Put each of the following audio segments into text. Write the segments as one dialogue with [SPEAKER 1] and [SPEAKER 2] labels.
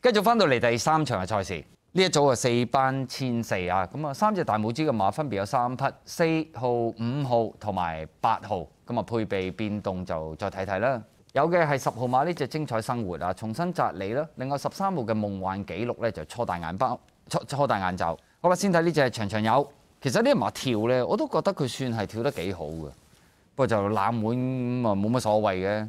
[SPEAKER 1] 繼續翻到嚟第三場嘅賽事，呢一組啊四班千四啊，咁啊三隻大拇指嘅馬分別有三匹，四號、五號同埋八號，咁啊配備變動就再睇睇啦。有嘅係十號馬呢只精彩生活啊，重新扎理啦。另外十三號嘅夢幻紀錄咧就初大眼包，初初大眼罩。好啦，先睇呢只長長有，其實呢一馬跳咧，我都覺得佢算係跳得幾好嘅，不過就冷門啊冇乜所謂嘅。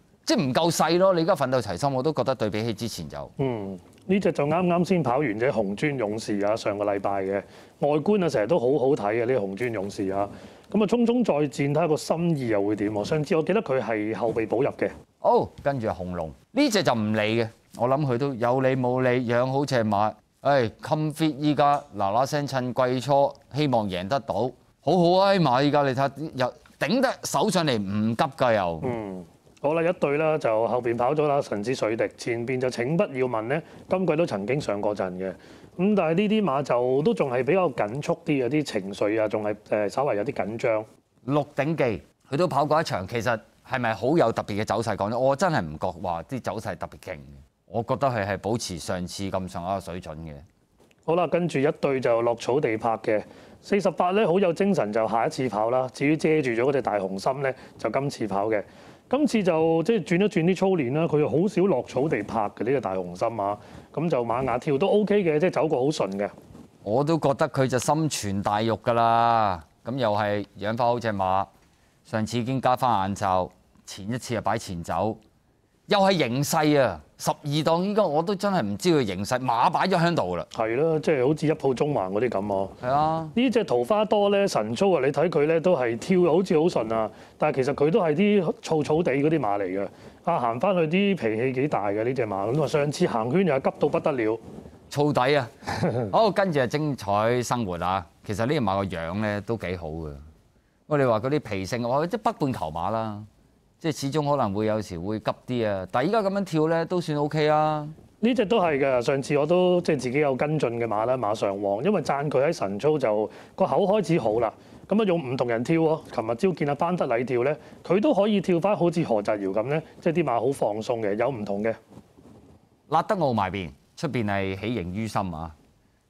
[SPEAKER 1] 即係唔夠細咯，你而家奮鬥齊心，我都覺得對比起之前就嗯呢只就啱啱
[SPEAKER 2] 先跑完啫，紅磚勇士啊，上個禮拜嘅外觀啊，成日都好好睇嘅呢個紅磚勇士啊，咁啊，匆匆再戰，睇下個心意又會點喎？上次我記得佢係後備保入嘅，
[SPEAKER 1] 好跟住紅龍呢只就唔理嘅，我諗佢都有理冇理，養好隻馬，誒 confit 依家嗱嗱聲趁季初希望贏得到，好好啊馬依家你睇又頂得手上嚟唔急㗎又嗯。好啦，一對
[SPEAKER 2] 啦，就後邊跑咗啦。神之水滴前邊就請不要問咧。今季都曾經上過陣嘅咁，但係呢啲馬就都仲係比較緊促啲有啲情緒啊，仲係誒，稍微有
[SPEAKER 1] 啲緊張。鹿鼎記佢都跑過一場，其實係咪好有特別嘅走勢講咧？我真係唔覺話啲走勢特別勁，我覺得佢係保持上次咁上下水準嘅。
[SPEAKER 2] 好啦，跟住一對就落草地拍嘅四十八咧，好有精神就下一次跑啦。至於遮住咗嗰只大紅心咧，就今次跑嘅。今次就即係轉一轉啲操練啦，佢好少落草地拍嘅呢個大紅心馬，咁就馬牙跳都 OK
[SPEAKER 1] 嘅，即係走過好順嘅。我都覺得佢就心存大欲㗎啦，咁又係養翻好隻馬。上次已經加翻眼罩，前一次又擺前走。又係形勢啊！十二檔依家我都真係唔知佢形勢，馬擺咗喺
[SPEAKER 2] 度啦。係咯，即係好似一鋪中橫嗰啲咁啊。係啊，呢只桃花多咧神操啊！你睇佢咧都係跳，好似好順啊。但係其實佢都係啲燥草地嗰啲馬嚟嘅。啊，行翻去啲脾氣幾大嘅呢只馬。咁啊，上次行圈又係急到不得了。
[SPEAKER 1] 燥底啊！好，跟住係精彩生活啊！其實呢只馬個樣咧都幾好嘅。我哋你話嗰啲脾性，我即北半球馬啦。即係始終可能會有時會急啲啊！但係依家咁樣跳咧都算 O K 啊！呢只都係嘅，上次我都即係自己
[SPEAKER 2] 有跟進嘅馬啦，馬上皇，因為贊佢喺神操就個口開始好啦。咁啊用唔同人跳咯，琴日朝見阿班德禮跳咧，佢都可以跳翻好似何澤瑤咁咧，即係啲馬好放鬆嘅，有唔同嘅。
[SPEAKER 1] 勒得奧埋邊，出邊係喜形於心啊！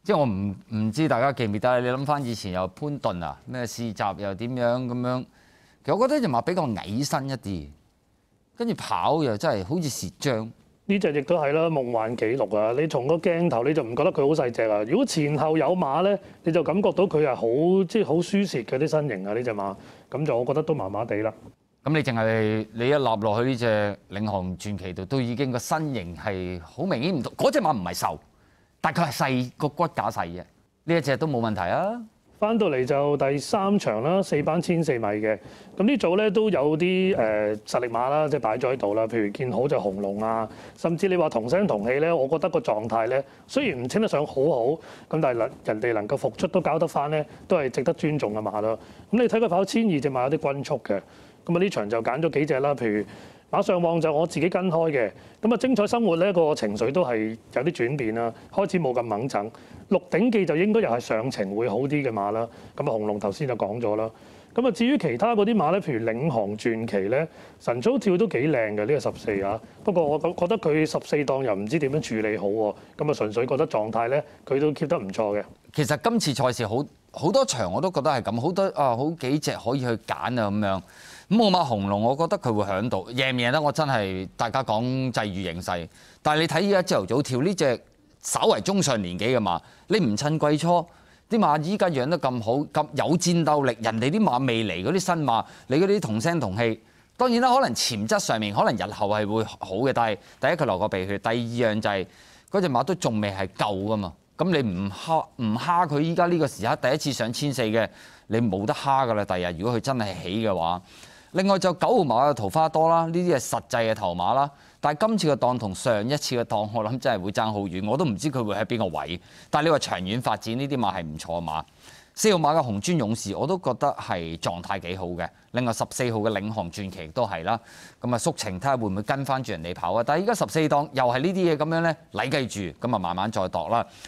[SPEAKER 1] 即係我唔唔知大家記唔記得？你諗翻以前又潘頓啊，咩試集又點樣咁樣？其實我覺得只馬比較矮身一啲，跟住跑又真係好似蝕脹。
[SPEAKER 2] 呢只亦都係啦，夢幻紀錄啊！你從個鏡頭你就唔覺得佢好細只啊？如果前後有馬咧，你就感覺到佢係好即係好舒適嘅啲身形啊！呢只馬咁就我覺得都麻麻地啦。
[SPEAKER 1] 咁你淨係你一立落去呢只領航傳奇度，都已經個身形係好明顯唔同。嗰只馬唔係瘦，但佢係細個骨架細嘅。呢一隻都冇問題啊！
[SPEAKER 2] 翻到嚟就第三場啦，四班千四米嘅，咁呢組咧都有啲誒實力馬啦，即係擺咗喺度啦。譬如見好就紅龍啊，甚至你話同聲同氣咧，我覺得個狀態咧雖然唔稱得上好好，咁但係人哋能夠復出都搞得翻咧，都係值得尊重嘅馬啦。咁你睇佢跑千二隻馬有啲均速嘅，咁啊呢場就揀咗幾隻啦，譬如。馬上望就我自己跟開嘅，咁啊精彩生活咧個情緒都係有啲轉變啦，開始冇咁猛憎。鹿鼎記就應該又係上情會好啲嘅馬啦。咁啊紅龍頭先就講咗啦。咁啊至於其他嗰啲馬咧，譬如領航傳奇咧，神早跳都幾靚嘅呢個十四啊。不過我覺覺得佢十四檔又唔知點樣處理好喎。咁啊純粹覺得狀態
[SPEAKER 1] 咧佢都 keep 得唔錯嘅。其實今次賽事好好多場我都覺得係咁，好多啊好幾隻可以去揀啊咁樣。咁我紅龍，我覺得佢會響度贏唔贏得，我真係大家講際遇形勢。但係你睇依家朝頭早跳呢只稍為中上年紀嘅馬，你唔趁季初啲馬依家養得咁好，咁有戰鬥力，人哋啲馬未嚟嗰啲新馬，你嗰啲同聲同氣，當然啦，可能潛質上面可能日後係會好嘅。但係第一佢流過鼻血，第二樣就係嗰只馬都仲未係夠噶嘛。咁你唔蝦唔蝦佢依家呢個時刻第一次上千四嘅，你冇得蝦噶啦。第二日如果佢真係起嘅話，另外就九號馬嘅桃花多啦，呢啲係實際嘅頭馬啦。但係今次嘅檔同上一次嘅檔，我諗真係會爭好遠，我都唔知佢會喺邊個位。但係你話長遠發展，呢啲馬係唔錯馬。四號馬嘅紅磚勇士，我都覺得係狀態幾好嘅。另外十四號嘅領航傳奇都係啦。咁啊，縮晴睇下會唔會跟翻住人哋跑啊？但係而家十四檔又係呢啲嘢咁樣咧，禮記住咁啊，慢慢再度啦。